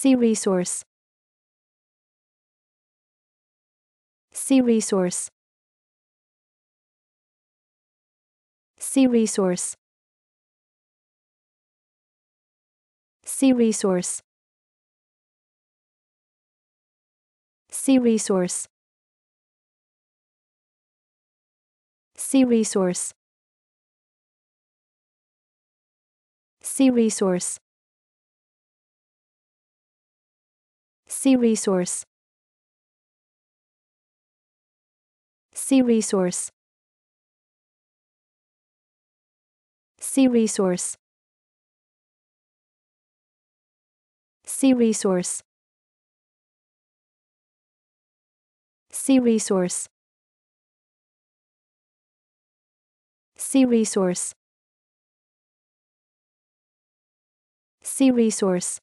See resource. See resource. See resource. See resource. See resource. See resource. See resource. See resource. See resource. See resource. See resource. See resource. See resource. See resource.